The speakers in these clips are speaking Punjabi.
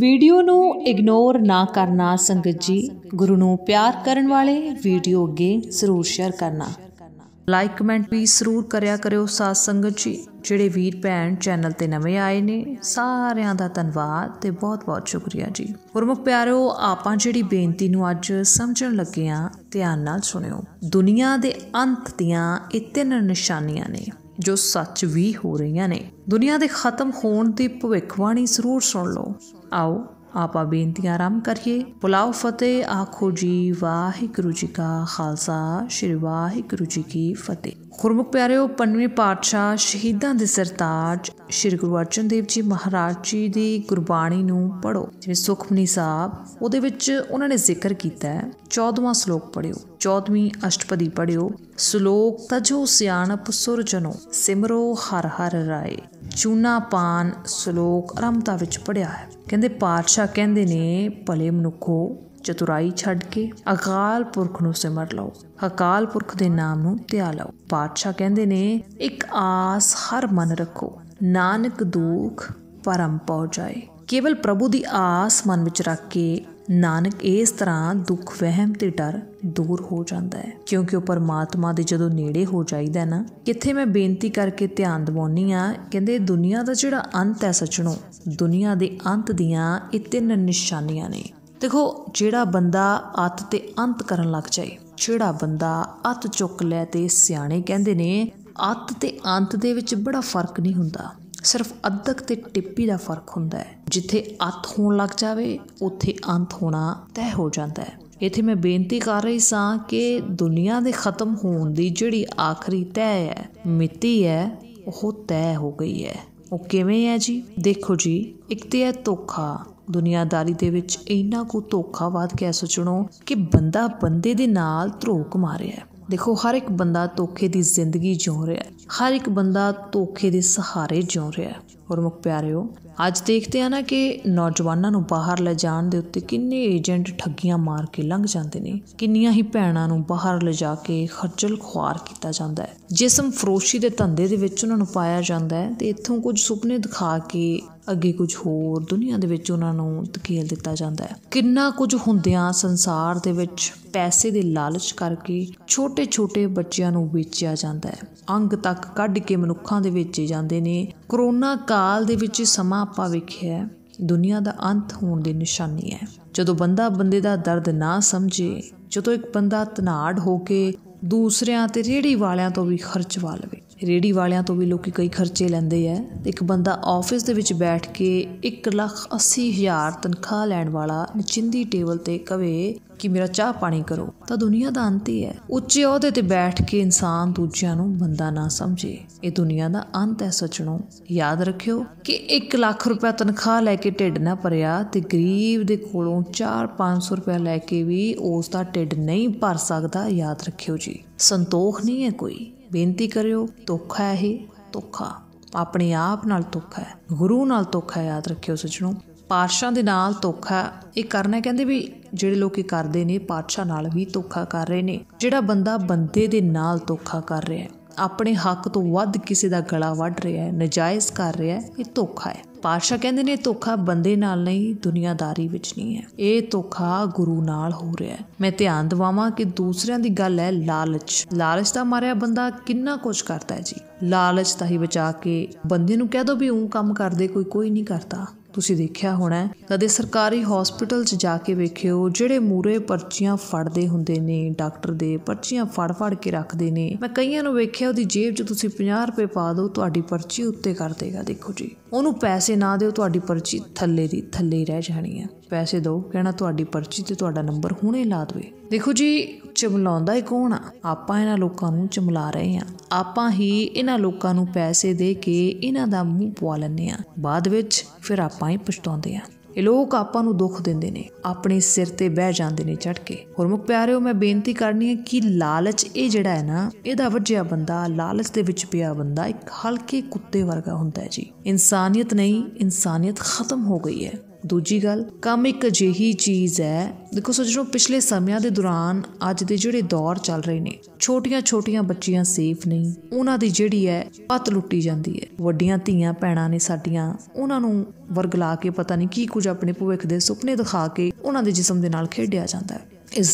ਵੀਡੀਓ ਨੂੰ ਇਗਨੋਰ ਨਾ ਕਰਨਾ ਸੰਗਤ ਜੀ ਗੁਰੂ ਨੂੰ ਪਿਆਰ ਕਰਨ ਵਾਲੇ ਵੀਡੀਓ ਅੱਗੇ ਜ਼ਰੂਰ ਸ਼ੇਅਰ ਕਰਨਾ ਲਾਈਕ ਕਮੈਂਟ ਵੀ ਜ਼ਰੂਰ ਕਰਿਆ ਕਰਿਓ ਸਾਥ ਸੰਗਤ ਜੀ ਜਿਹੜੇ ਵੀਰ ਭੈਣ ਚੈਨਲ ਤੇ ਨਵੇਂ ਆਏ ਨੇ ਸਾਰਿਆਂ ਦਾ ਧੰਨਵਾਦ ਤੇ ਬਹੁਤ-ਬਹੁਤ ਸ਼ੁਕਰੀਆ ਜੀ ਗੁਰਮੁਖ ਪਿਆਰਿਓ ਆਪਾਂ ਜਿਹੜੀ ਬੇਨਤੀ ਨੂੰ ਅੱਜ ਸਮਝਣ ਲੱਗੇ ਆ ਧਿਆਨ ਨਾਲ ਸੁਣਿਓ ਦੁਨੀਆ ਦੇ ਅੰਤ ਦੀਆਂ ਇਹ ਤਿੰਨ ਨਿਸ਼ਾਨੀਆਂ ਨੇ ਜੋ ਸੱਚ ਵੀ ਹੋ ਰਹੀਆਂ ਨੇ ਦੁਨੀਆ ਦੇ ਖਤਮ ਹੋਣ ਦੀ ਭਵਿੱਖਬਾਣੀ ਜ਼ਰੂਰ ਸੁਣ ਲਓ ਆਓ ਆਪਾ ਬੇਨਤੀ ਆਰੰਭ ਕਰੀਏ ਬੁਲਾਓ ਫਤਿਹ ਆਖੋ ਜੀ ਵਾਹਿਗੁਰੂ ਜੀ ਕਾ ਖਾਲਸਾ ਸ੍ਰੀ ਵਾਹਿਗੁਰੂ ਜੀ ਕੀ ਫਤਿਹ ਗੁਰਮੁਖ ਪਿਆਰਿਓ ਪੰਜਵੇਂ ਪਾਤਸ਼ਾਹ ਸ਼ਹੀਦਾਂ ਦੇ ਸਰਤਾਜ ਸ੍ਰੀ ਗੁਰੂ ਅਰਜਨ ਦੇਵ ਜੀ ਮਹਾਰਾਜ ਜੀ ਦੀ ਗੁਰਬਾਣੀ ਨੂੰ ਪੜੋ ਜਿਵੇਂ ਸੁਖਮਨੀ ਸਾਹਿਬ ਉਹਦੇ ਵਿੱਚ ਉਹਨਾਂ ਨੇ ਜ਼ਿਕਰ ਕੀਤਾ ਹੈ 14ਵਾਂ ਸ਼ਲੋਕ ਪੜਿਓ 14ਵੀਂ ਅਸ਼ਟਪਦੀ ਪੜਿਓ ਸ਼ਲੋਕ ਤਜੋ ਸਿਆਣਪ ਸੁਰਜਨੋ ਸਿਮਰੋ ਹਰ ਹਰ ਰਾਏ ਚੂਨਾ ਪਾਨ ਸ਼ਲੋਕ ਆਰੰਭਤਾ ਵਿੱਚ ਪੜਿਆ ਹੈ ਕਹਿੰਦੇ ਪਾਤਸ਼ਾਹ ਕਹਿੰਦੇ ਨੇ ਭਲੇ ਮਨੁੱਖੋ ਚਤੁਰਾਈ ਛੱਡ ਕੇ ਅਕਾਲ ਪੁਰਖ ਨੂੰ ਸਿਮਰ ਲਓ ਅਕਾਲ ਪੁਰਖ ਦੇ ਨਾਮ ਨੂੰ ਧਿਆ ਲਓ ਪਾਤਸ਼ਾਹ ਕਹਿੰਦੇ ਨੇ ਇੱਕ ਆਸ ਹਰ ਮਨ ਰੱਖੋ ਨਾਨਕ ਦੁਖ ਪਰਮ ਪਹੁੰਚਾਏ ਜਾਏ ਕੇਵਲ ਪ੍ਰਭੂ ਦੀ ਆਸ ਮਨ ਵਿੱਚ ਰੱਖ ਕੇ ਨਾਨਕ ਇਸ ਤਰ੍ਹਾਂ ਦੁੱਖ ਵਹਿਮ ਤੇ ਡਰ ਦੂਰ ਹੋ ਜਾਂਦਾ ਹੈ ਕਿਉਂਕਿ ਉਹ ਪਰਮਾਤਮਾ ਦੇ ਜਦੋਂ ਨੇੜੇ ਹੋ ਜਾਈਦਾ ਨਾ ਕਿੱਥੇ ਮੈਂ ਬੇਨਤੀ ਕਰਕੇ ਧਿਆਨ ਦਵਾਉਣੀ ਆ ਕਹਿੰਦੇ ਦੁਨੀਆ ਦਾ ਜਿਹੜਾ ਅੰਤ ਹੈ ਸੱਚਣੋ ਦੁਨੀਆ ਦੇ ਅੰਤ ਦੀਆਂ ਇਹ ਤਿੰਨ ਨਿਸ਼ਾਨੀਆਂ ਨੇ ਦੇਖੋ ਜਿਹੜਾ ਬੰਦਾ ਅਤ ਤੇ ਅੰਤ ਕਰਨ ਲੱਗ ਜਾਏ ਜਿਹੜਾ ਬੰਦਾ ਅਤ ਚੁੱਕ ਲੈ ਤੇ ਸਿਆਣੇ ਕਹਿੰਦੇ ਨੇ ਅੱਤ ਤੇ ਅੰਤ ਦੇ ਵਿੱਚ ਬੜਾ ਫਰਕ ਨਹੀਂ ਹੁੰਦਾ ਸਿਰਫ ਅਧਕ ਤੇ ਟਿੱਪੀ ਦਾ ਫਰਕ ਹੁੰਦਾ ਹੈ ਜਿੱਥੇ ਅੱਤ ਹੋਣ ਲੱਗ ਜਾਵੇ ਉੱਥੇ ਅੰਤ ਹੋਣਾ ਤੈਅ ਹੋ ਜਾਂਦਾ ਹੈ ਇਥੇ ਮੈਂ ਬੇਨਤੀ ਕਰ ਰਹੀ ਸਾਂ ਕਿ ਦੁਨੀਆ ਦੇ ਖਤਮ ਹੋਣ ਦੀ ਜਿਹੜੀ ਆਖਰੀ ਤੈਅ ਹੈ ਮਿਤੀ ਹੈ ਉਹ ਤੈਅ ਹੋ ਗਈ ਹੈ ਉਹ ਕਿਵੇਂ ਹੈ ਜੀ ਦੇਖੋ ਜੀ ਇੱਕ ਤੇ ਹੈ ਧੋਖਾ ਦੁਨੀਆਦਾਰੀ ਦੇ ਵਿੱਚ ਇੰਨਾ ਕੋ ਧੋਖਾ ਵਾਦ ਕੈ ਸੋਚਣੋ ਕਿ ਬੰਦਾ ਬੰਦੇ ਦੇ ਨਾਲ ਧੋਖ ਮਾਰਿਆ ਦੇਖੋ ਹਰ ਇੱਕ ਬੰਦਾ ਧੋਖੇ ਦੀ ਜ਼ਿੰਦਗੀ ਜਿਉ ਰਿਹਾ ਹੈ ਹਰ ਇੱਕ ਬੰਦਾ ਧੋਖੇ ਦੇ ਸਹਾਰੇ ਜਿਉ ਰਿਹਾ ਹੈ ਗੁਰਮੁਖ ਪਿਆਰਿਓ ਅੱਜ ਦੇਖਦੇ ਆ ਨਾ ਕਿ ਨੌਜਵਾਨਾਂ ਨੂੰ ਬਾਹਰ ਲੈ ਜਾਣ ਦੇ ਉੱਤੇ ਕਿੰਨੇ ਏਜੰਟ ਠੱਗੀਆਂ ਮਾਰ ਕੇ ਲੰਘ ਜਾਂਦੇ ਨੇ ਕਿੰਨੀਆਂ ਹੀ ਭੈਣਾਂ ਨੂੰ ਬਾਹਰ ਲਿਜਾ ਕੇ ਖੱਜਲ ਖੁਆਰ ਕੀਤਾ ਜਾਂਦਾ ਹੈ ਜਿਸਮ ਫਰੋਸ਼ੀ ਦੇ ਧੰਦੇ ਦੇ ਵਿੱਚ ਉਹਨਾਂ ਨੂੰ ਪਾਇਆ ਜਾਂਦਾ ਹੈ ਤੇ ਇੱਥੋਂ ਕੁਝ ਸੁਪਨੇ ਦਿਖਾ ਕੇ ਅੱਗੇ ਕੁਝ ਹੋਰ ਦੁਨੀਆ ਦੇ ਵਿੱਚ ਉਹਨਾਂ ਨੂੰ ਧਕੇਲ ਦਿੱਤਾ ਜਾਂਦਾ ਹੈ ਕਿੰਨਾ ਕੁਝ ਹੁੰਦਿਆਂ ਸੰਸਾਰ ਦੇ ਵਿੱਚ ਪੈਸੇ ਦੇ ਲਾਲਚ ਕਰਕੇ ਛੋਟੇ-ਛੋਟੇ ਬੱਚਿਆਂ ਨੂੰ ਵੇਚਿਆ ਜਾਂਦਾ ਹੈ ਅੰਗ ਤੱਕ ਕੱਢ ਕੇ ਮਨੁੱਖਾਂ ਦੇ ਵੇਚੇ ਜਾਂਦੇ ਨੇ ਕਰੋਨਾ ਕਾ ਕਾਲ ਦੇ ਵਿੱਚ ਸਮਾਂ ਆਪਾਂ ਵੇਖਿਆ ਦੁਨੀਆ ਦਾ ਅੰਤ ਹੋਣ ਦੀ ਨਿਸ਼ਾਨੀ ਹੈ ਜਦੋਂ ਬੰਦਾ ਬੰਦੇ ਦਾ ਦਰਦ ਨਾ ਸਮਝੇ ਜਦੋਂ ਇੱਕ ਬੰਦਾ ਤਨਾੜ ਹੋ ਕੇ ਦੂਸਰਿਆਂ ਤੇ ਰੇੜੀ ਵਾਲਿਆਂ ਤੋਂ ਵੀ ਖਰਚਵਾ ਲਵੇ ਰੇੜੀ ਵਾਲਿਆਂ ਤੋਂ ਵੀ ਲੋਕੀ ਕਈ ਖਰਚੇ ਲੈਂਦੇ ਐ ਇੱਕ ਬੰਦਾ ਆਫਿਸ ਦੇ ਵਿੱਚ ਬੈਠ ਕੇ 1 ਲੱਖ 80 ਹਜ਼ਾਰ ਤਨਖਾਹ ਲੈਣ ਵਾਲਾ ਨਚਿੰਦੀ ਟੇਬਲ ਤੇ ਕਵੇ ਕਿ ਮੇਰਾ ਚਾਹ ਪਾਣੀ ਕਰੋ ਤਾਂ ਦੁਨੀਆ ਦਾ ਅੰਤ ਹੀ ਹੈ ਉੱਚੇ ਅਹੁਦੇ ਤੇ ਬੈਠ ਕੇ ਇਨਸਾਨ ਦੂਜਿਆਂ ਨੂੰ ਬੰਦਾ ਨਾ ਸਮਝੇ ਇਹ ਦੁਨੀਆ ਦਾ ਅੰਤ ਹੈ ਸੱਚਣੋ ਯਾਦ ਰੱਖਿਓ ਕਿ 1 ਲੱਖ ਰੁਪਏ ਤਨਖਾਹ ਲੈ ਕੇ ਢਿੱਡ ਨਾ ਭਰਿਆ ਤੇ ਗਰੀਬ ਦੇ ਕੋਲੋਂ 4-500 ਰੁਪਏ ਲੈ ਕੇ ਵੀ ਉਸ ਦਾ ਢਿੱਡ ਨਹੀਂ ਭਰ ਸਕਦਾ ਯਾਦ ਰੱਖਿਓ ਜੀ ਸੰਤੋਖ ਨਹੀਂ ਹੈ ਕੋਈ ਬੇਨਤੀ ਕਰਿਓ ਧੋਖਾ ਹੈ ਇਹ ਧੋਖਾ ਆਪਣੇ ਆਪ ਨਾਲ ਧੋਖਾ ਹੈ ਗੁਰੂ ਨਾਲ ਧੋਖਾ ਯਾਦ ਰੱਖਿਓ ਸੱਚਣੋ ਪਾਤਸ਼ਾਹ ਦੇ ਨਾਲ ਧੋਖਾ ਇਹ ਕਰਨਾ ਕਹਿੰਦੇ ਵੀ ਜਿਹੜੇ ਲੋਕ ਇਹ ਕਰਦੇ ਨੇ ਪਾਤਸ਼ਾਹ ਨਾਲ ਵੀ ਧੋਖਾ ਕਰ ਰਹੇ ਨੇ ਜਿਹੜਾ ਬੰਦਾ ਬੰਦੇ ਦੇ ਨਾਲ ਧੋਖਾ ਕਰ ਰਿਹਾ ਹੈ ਆਪਣੇ ਹੱਕ ਤੋਂ ਵੱਧ ਕਿਸੇ ਦਾ ਗਲਾ ਵੱਢ ਰਿਹਾ ਹੈ ਨਜਾਇਜ਼ ਕਰ ਰਿਹਾ ਹੈ ਇਹ ਧੋਖਾ ਹੈ ਪਾਤਸ਼ਾਹ ਕਹਿੰਦੇ ਨੇ ਧੋਖਾ ਬੰਦੇ ਨਾਲ ਨਹੀਂ ਦੁਨੀਆਦਾਰੀ ਵਿੱਚ ਨਹੀਂ ਹੈ ਇਹ ਧੋਖਾ ਗੁਰੂ ਨਾਲ ਹੋ ਰਿਹਾ ਹੈ ਮੈਂ ਧਿਆਨ ਦਿਵਾਵਾਂ ਕਿ ਦੂਸਰਿਆਂ ਦੀ ਗੱਲ ਹੈ ਲਾਲਚ ਲਾਲਚ ਦਾ ਮਾਰਿਆ ਬੰਦਾ ਕਿੰਨਾ ਕੁਝ ਕਰਦਾ ਹੈ ਜੀ ਲਾਲਚ ਤਾਂ ਹੀ ਬਚਾ ਕੇ ਬੰਦੇ ਨੂੰ ਕਹਿ ਦੋ ਵੀ ਉਹ ਕੰਮ ਕਰਦੇ ਕੋਈ ਕੋਈ ਨਹੀਂ ਕਰਦਾ ਤੁਸੀਂ ਦੇਖਿਆ ਹੋਣਾ ਕਦੇ ਸਰਕਾਰੀ ਹਸਪੀਟਲ 'ਚ ਜਾ ਕੇ ਵੇਖਿਓ ਜਿਹੜੇ ਮੂਰੇ ਪਰਚੀਆਂ ਫੜਦੇ ਹੁੰਦੇ ਨੇ ਡਾਕਟਰ ਦੇ ਪਰਚੀਆਂ ਫੜ-ਫੜ ਕੇ ਰੱਖਦੇ ਨੇ ਮੈਂ ਕਈਆਂ ਨੂੰ ਵੇਖਿਆ ਉਹਦੀ ਜੇਬ 'ਚ ਤੁਸੀਂ 50 ਰੁਪਏ ਪਾ ਦਿਓ ਤੁਹਾਡੀ ਪਰਚੀ ਉੱਤੇ ਕਰ ਦੇਗਾ ਦੇਖੋ ਜੀ ਉਹਨੂੰ ਪੈਸੇ ਨਾ ਦਿਓ ਤੁਹਾਡੀ ਪਰਚੀ ਥੱਲੇ ਦੀ ਥੱਲੇ ਹੀ ਰਹਿ ਜਾਣੀ ਹੈ ਪੈਸੇ ਦਿਓ ਕਹਿਣਾ ਤੁਹਾਡੀ ਪਰਚੀ ਤੇ ਤੁਹਾਡਾ ਨੰਬਰ ਹੁਣੇ ਲਾ ਦਵੇ ਦੇਖੋ ਜੀ ਚਮਲਾਉਂਦਾ ਹੀ ਕੌਣ ਆ ਆਪਾਂ ਇਹਨਾਂ ਲੋਕਾਂ ਨੂੰ ਚਮਲਾ ਰਹੇ ਆ ਆਪਾਂ ਹੀ ਇਹਨਾਂ ਲੋਕਾਂ ਨੂੰ ਪੈਸੇ ਦੇ ਕੇ ਇਹਨਾਂ ਦਾ ਮੂੰਹ ਪਵਾ ਲੈਂਦੇ ਆ ਬਾਅਦ ਵਿੱਚ ਫਿਰ ਆਪਾਂ ਹੀ ਪਛਤਾਉਂਦੇ ਆਂ ਇਹ ਲੋਕ ਆਪਾਂ ਨੂੰ ਦੁੱਖ ਦਿੰਦੇ ਨੇ ਆਪਣੇ ਸਿਰ ਤੇ ਬਹਿ ਜਾਂਦੇ ਨੇ ਚੜ ਕੇ ਗੁਰਮੁਖ ਪਿਆਰਿਓ ਮੈਂ ਬੇਨਤੀ ਕਰਨੀ ਹੈ ਕਿ ਲਾਲਚ ਇਹ ਜਿਹੜਾ ਹੈ ਨਾ ਇਹਦਾ ਵੱਜਿਆ ਬੰਦਾ ਲਾਲਚ ਦੇ ਵਿੱਚ ਪਿਆ ਬੰਦਾ ਇੱਕ ਹਲਕੇ ਕੁੱਤੇ ਵਰਗਾ ਹੁੰਦਾ ਹੈ ਜੀ ਇਨਸਾਨੀਅਤ ਨਹੀਂ ਇਨਸਾਨੀਅਤ ਖਤਮ ਹੋ ਗਈ ਹੈ ਦੂਜੀ ਗੱਲ ਕੰਮ ਇੱਕ ਅਜਿਹੀ ਚੀਜ਼ ਹੈ ਦੇਖੋ ਸੋਚੋ ਪਿਛਲੇ ਸਮਿਆਂ ਦੇ ਦੌਰਾਨ ਅੱਜ ਦੇ ਜਿਹੜੇ ਦੌਰ ਚੱਲ ਰਹੇ ਨੇ ਛੋਟੀਆਂ-ਛੋਟੀਆਂ ਬੱਚੀਆਂ ਸੇਫ ਨਹੀਂ ਉਹਨਾਂ ਦੀ ਜਿਹੜੀ ਹੈ ਪਤ ਲੁੱਟੀ ਜਾਂਦੀ ਹੈ ਵੱਡੀਆਂ ਧੀਆਂ ਭੈਣਾਂ ਨੇ ਸਾਡੀਆਂ ਉਹਨਾਂ ਨੂੰ ਵਰਗਲਾ ਕੇ ਪਤਾ ਨਹੀਂ ਕੀ ਕੁਝ ਆਪਣੇ ਭੁੱਖ ਦੇ ਸੁਪਨੇ ਦਿਖਾ ਕੇ ਉਹਨਾਂ ਦੇ ਜਿਸਮ ਦੇ ਨਾਲ ਖੇਡਿਆ ਜਾਂਦਾ ਹੈ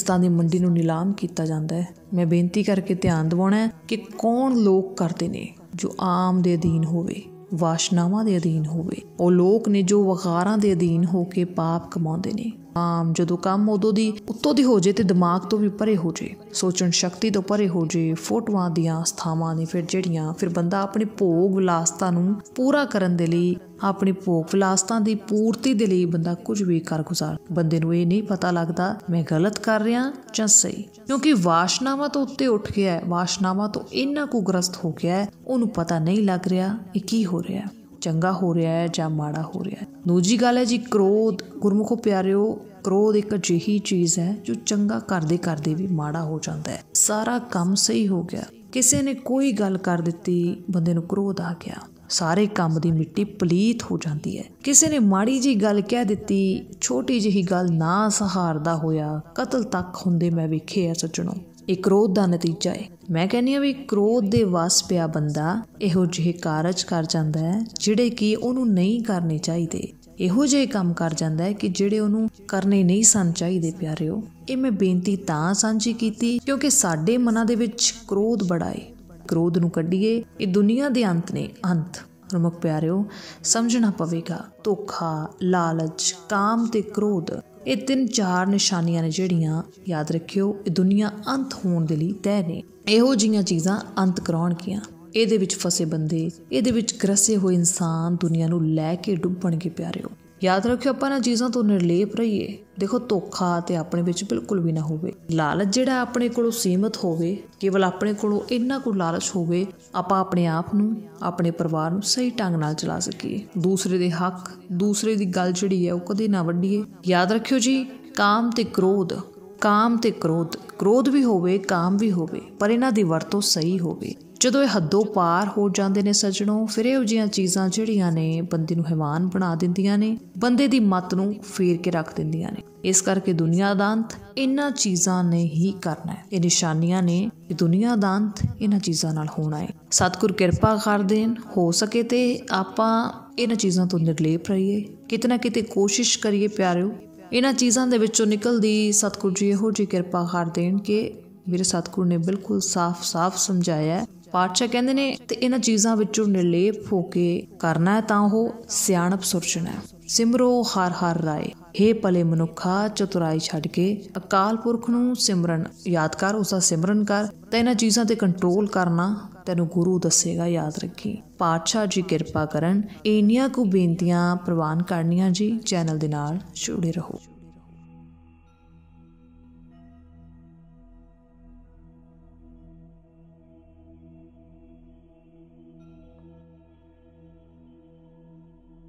ਤਾਂ ਦੀ ਮੰਡੀ ਨੂੰ ਨਿਲਾਮ ਕੀਤਾ ਜਾਂਦਾ ਹੈ ਮੈਂ ਬੇਨਤੀ ਕਰਕੇ ਧਿਆਨ ਦਿਵਾਉਣਾ ਹੈ ਕਿ ਕੌਣ ਲੋਕ ਕਰਦੇ ਨੇ ਜੋ ਆਮ ਦੇ ਅਧੀਨ ਹੋਵੇ ਵਾਸ਼ਨਾਵਾਂ ਦੇ ਅਧੀਨ ਹੋਵੇ ਉਹ ਲੋਕ ਨੇ ਜੋ ਵਗਾਰਾਂ ਦੇ ਅਧੀਨ ਹੋ ਕੇ ਪਾਪ ਕਮਾਉਂਦੇ ਨੇ ਆਮ ਜਦੋਂ ਕੰਮ ਉਦੋਂ ਦੀ ਉੱਤੋਂ ਦੀ ਹੋ ਜੇ ਤੇ ਦਿਮਾਗ ਤੋਂ ਵੀ ਪਰੇ ਹੋ ਜੇ ਸੋਚਣ ਸ਼ਕਤੀ ਤੋਂ ਪਰੇ ਹੋ ਜੇ ਫੋਟੋਆਂ ਦੀਆਂ ਸਥਾਵਾਂ ਨੇ ਫਿਰ ਜਿਹੜੀਆਂ ਫਿਰ ਬੰਦਾ ਆਪਣੇ ਭੋਗ ਵਿਲਾਸਤਾ ਨੂੰ ਪੂਰਾ ਕਰਨ ਦੇ ਲਈ ਆਪਣੀ ਭੋਗ ਵਿਲਾਸਤਾ ਦੀ ਪੂਰਤੀ ਦੇ ਲਈ ਬੰਦਾ ਕੁਝ ਵੀ ਕਰ ਗੁਜ਼ਾਰ ਬੰਦੇ ਨੂੰ ਇਹ ਨਹੀਂ ਪਤਾ ਲੱਗਦਾ ਮੈਂ ਗਲਤ ਕਰ ਰਿਹਾ ਜਾਂ ਸਹੀ ਕਿਉਂਕਿ ਵਾਸ਼ਨਾਵਾਂ ਤੋਂ ਉੱਤੇ ਉੱਠ ਗਿਆ ਹੈ ਵਾਸ਼ਨਾਵਾਂ ਤੋਂ ਇੰਨਾ ਕੁ ਗ੍ਰਸਤ ਹੋ ਗਿਆ ਹੈ ਉਹਨੂੰ ਪਤਾ ਨਹੀਂ ਲੱਗ ਰਿਹਾ ਇਹ ਕੀ ਹੋ ਰਿਹਾ ਹੈ ਚੰਗਾ ਹੋ ਰਿਹਾ ਹੈ ਜਾਂ ਮਾੜਾ ਹੋ ਰਿਹਾ ਹੈ ਦੂਜੀ ਗੱਲ ਹੈ ਜੀ ਕ੍ਰੋਧ ਗੁਰਮੁਖੋ ਪਿਆਰਿਓ ਕ੍ਰੋਧ ਇੱਕ ਅਜਿਹੀ ਚੀਜ਼ ਹੈ ਜੋ ਚੰਗਾ ਕਰਦੇ ਕਰਦੇ ਵੀ ਮਾੜਾ ਹੋ ਜਾਂਦਾ ਹੈ ਸਾਰਾ ਕੰਮ ਸਹੀ ਹੋ ਗਿਆ ਕਿਸੇ ਨੇ ਕੋਈ ਗੱਲ ਕਰ ਦਿੱਤੀ ਬੰਦੇ ਨੂੰ ਕ੍ਰੋਧ ਆ ਗਿਆ ਸਾਰੇ ਕੰਮ ਦੀ ਮਿੱਟੀ ਪਲੀਤ ਹੋ ਜਾਂਦੀ ਹੈ ਕਿਸੇ ਨੇ ਮਾੜੀ ਜੀ ਗੱਲ ਕਹਿ ਦਿੱਤੀ ਛੋਟੀ ਜਿਹੀ ਗੱਲ ਨਾ ਸਹਾਰਦਾ ਹੋਇਆ ਕਤਲ ਤੱਕ ਹੁੰਦੇ ਮੈਂ ਵੇਖੇ ਆ ਸੱਜਣੋ ਇਹ ਕ੍ਰੋਧ ਦਾ ਨਤੀਜਾ ਹੈ ਮੈਂ ਕਹਿੰਨੀ ਆ ਵੀ ਕ੍ਰੋਧ ਦੇ ਵਸ ਪਿਆ ਬੰਦਾ ਇਹੋ ਜਿਹੇ ਕਾਰਜ ਕਰ ਜਾਂਦਾ ਹੈ ਜਿਹੜੇ ਕਿ ਉਹਨੂੰ ਨਹੀਂ ਕਰਨੇ ਚਾਹੀਦੇ ਇਹੋ ਜਿਹੇ ਕੰਮ ਕਰ ਜਾਂਦਾ ਹੈ ਕਿ ਜਿਹੜੇ ਉਹਨੂੰ ਕਰਨੇ ਨਹੀਂ ਸਨ ਚਾਹੀਦੇ ਪਿਆਰਿਓ ਇਹ ਮੈਂ ਬੇਨਤੀ ਤਾਂ ਸਾਂਝੀ ਕੀਤੀ ਕਿਉਂਕਿ ਸਾਡੇ ਮਨਾਂ ਦੇ ਵਿੱਚ ਕ੍ਰੋਧ ਬੜਾ ਹੈ ਕ੍ਰੋਧ ਨੂੰ ਕੱਢੀਏ ਇਹ ਦੁਨੀਆ ਦੇ ਅੰਤ ਨੇ ਅੰਤ ਰਮਕ ਪਿਆਰਿਓ ਸਮਝਣਾ ਪਵੇਗਾ ਧੋਖਾ ਲਾਲਚ ਕਾਮ ਤੇ ਕ੍ਰੋਧ ਇਹ ਤਿੰਨ ਚਾਰ ਨਿਸ਼ਾਨੀਆਂ ਨੇ ਜਿਹੜੀਆਂ ਯਾਦ ਰੱਖਿਓ ਇਹ ਦੁਨੀਆ ਅੰਤ ਹੋਣ ਦੇ ਲਈ ਤੈਅ ਨੇ ਇਹੋ ਜੀਆਂ ਚੀਜ਼ਾਂ ਅੰਤ ਕਰਾਉਣ ਕਰਾਉਣਗੀਆਂ ਇਹਦੇ ਵਿੱਚ ਫਸੇ ਬੰਦੇ ਇਹਦੇ ਵਿੱਚ ਗਰਸੇ ਹੋਏ ਇਨਸਾਨ ਦੁਨੀਆ ਨੂੰ ਲੈ ਕੇ ਡੁੱਬਣਗੇ ਪਿਆਰਿਓ ਯਾਦ ਰੱਖਿਓ ਆਪਾਂ ਨਾ ਚੀਜ਼ਾਂ ਤੋਂ ਨਿਰਲੇਪ ਰਹੀਏ ਦੇਖੋ ਧੋਖਾ ਤੇ ਆਪਣੇ ਵਿੱਚ ਬਿਲਕੁਲ ਵੀ ਨਾ ਹੋਵੇ ਲਾਲਚ ਜਿਹੜਾ ਆਪਣੇ ਕੋਲੋਂ ਸੀਮਤ ਹੋਵੇ ਕੇਵਲ ਆਪਣੇ ਕੋਲੋਂ ਇੰਨਾ ਕੁ ਲਾਲਚ ਹੋਵੇ ਆਪਾਂ ਆਪਣੇ ਆਪ ਨੂੰ ਆਪਣੇ ਪਰਿਵਾਰ ਨੂੰ ਸਹੀ ਢੰਗ ਨਾਲ ਚਲਾ ਸਕੀਏ ਦੂਸਰੇ ਦੇ ਹੱਕ ਦੂਸਰੇ ਦੀ ਗੱਲ ਜਿਹੜੀ ਹੈ ਉਹ ਕਦੇ ਨਾ ਵੱਢੀਏ ਯਾਦ ਰੱਖਿਓ ਜੀ ਕਾਮ ਤੇ ਕ੍ਰੋਧ ਕਾਮ ਤੇ ਕ੍ਰੋਧ ਕ੍ਰੋਧ ਵੀ ਹੋਵੇ ਕਾਮ ਵੀ ਹੋਵੇ ਪਰ ਇਹਨਾਂ ਦੀ ਵਰਤੋਂ ਸਹੀ ਹੋਵੇ ਜਦੋਂ ਇਹ ਹੱਦੋਂ ਪਾਰ ਹੋ ਜਾਂਦੇ ਨੇ ਸੱਜਣੋ ਫਿਰ ਇਹੋ ਜੀਆਂ ਚੀਜ਼ਾਂ ਜਿਹੜੀਆਂ ਨੇ ਬੰਦੇ ਨੂੰ ਹੈਵਾਨ ਬਣਾ ਦਿੰਦੀਆਂ ਨੇ ਬੰਦੇ ਦੀ ਮਤ ਨੂੰ ਫੇਰ ਕੇ ਰੱਖ ਦਿੰਦੀਆਂ ਨੇ ਇਸ ਕਰਕੇ ਦੁਨੀਆ ਦਾ ਅੰਤ ਇਨ੍ਹਾਂ ਚੀਜ਼ਾਂ ਨੇ ਹੀ ਕਰਨਾ ਹੈ ਇਹ ਨਿਸ਼ਾਨੀਆਂ ਨੇ ਕਿ ਦੁਨੀਆ ਦਾ ਅੰਤ ਇਹਨਾਂ ਚੀਜ਼ਾਂ ਨਾਲ ਹੋਣਾ ਹੈ ਸਤਿਗੁਰ ਕਿਰਪਾ ਕਰ ਦੇਣ ਹੋ ਸਕੇ ਤੇ ਆਪਾਂ ਇਹਨਾਂ ਚੀਜ਼ਾਂ ਤੋਂ ਨਿਰਲੇਪ ਰਹੀਏ ਕਿਤਨਾ ਕਿਤੇ ਕੋਸ਼ਿਸ਼ ਕਰੀਏ ਪਿਆਰਿਓ ਇਹਨਾਂ ਚੀਜ਼ਾਂ ਦੇ ਵਿੱਚੋਂ ਨਿਕਲਦੀ ਸਤਿਗੁਰ ਜੀ ਇਹੋ ਜੀ ਕਿਰਪਾ ਕਰ ਦੇਣ ਕਿ ਮੇਰੇ ਸਤਿਗੁਰ ਨੇ ਬਿਲਕੁਲ ਸਾਫ਼-ਸਾਫ਼ ਸਮਝਾਇਆ ਪਾਤਸ਼ਾਹ ਕਹਿੰਦੇ ਨੇ ਤੇ ਇਹਨਾਂ ਚੀਜ਼ਾਂ ਵਿੱਚੋਂ ਨਿਰਲੇਪ ਹੋ ਕੇ ਕਰਨਾ ਹੈ ਤਾਂ ਉਹ ਸਿਆਣਪ ਸੁਰਜਣਾ ਹੈ ਸਿਮਰੋ ਹਰ ਹਰ ਰਾਏ हे ਭਲੇ ਮਨੁੱਖਾ ਚਤੁਰਾਈ ਛੱਡ ਕੇ ਅਕਾਲ ਪੁਰਖ ਨੂੰ ਸਿਮਰਨ ਯਾਦ ਕਰ ਉਸ ਦਾ ਸਿਮਰਨ ਕਰ ਤੇ ਇਹਨਾਂ ਚੀਜ਼ਾਂ ਤੇ ਕੰਟਰੋਲ ਕਰਨਾ ਤੈਨੂੰ ਗੁਰੂ ਦੱਸੇਗਾ ਯਾਦ ਰੱਖੀ ਪਾਤਸ਼ਾਹ ਜੀ ਕਿਰਪਾ ਕਰਨ ਇਹਨੀਆਂ ਕੁ ਬੇਨਤੀਆਂ ਪ੍ਰਵਾਨ ਕਰਨੀਆਂ ਜੀ ਚੈਨਲ ਦੇ ਨਾਲ ਜੁੜੇ ਰਹੋ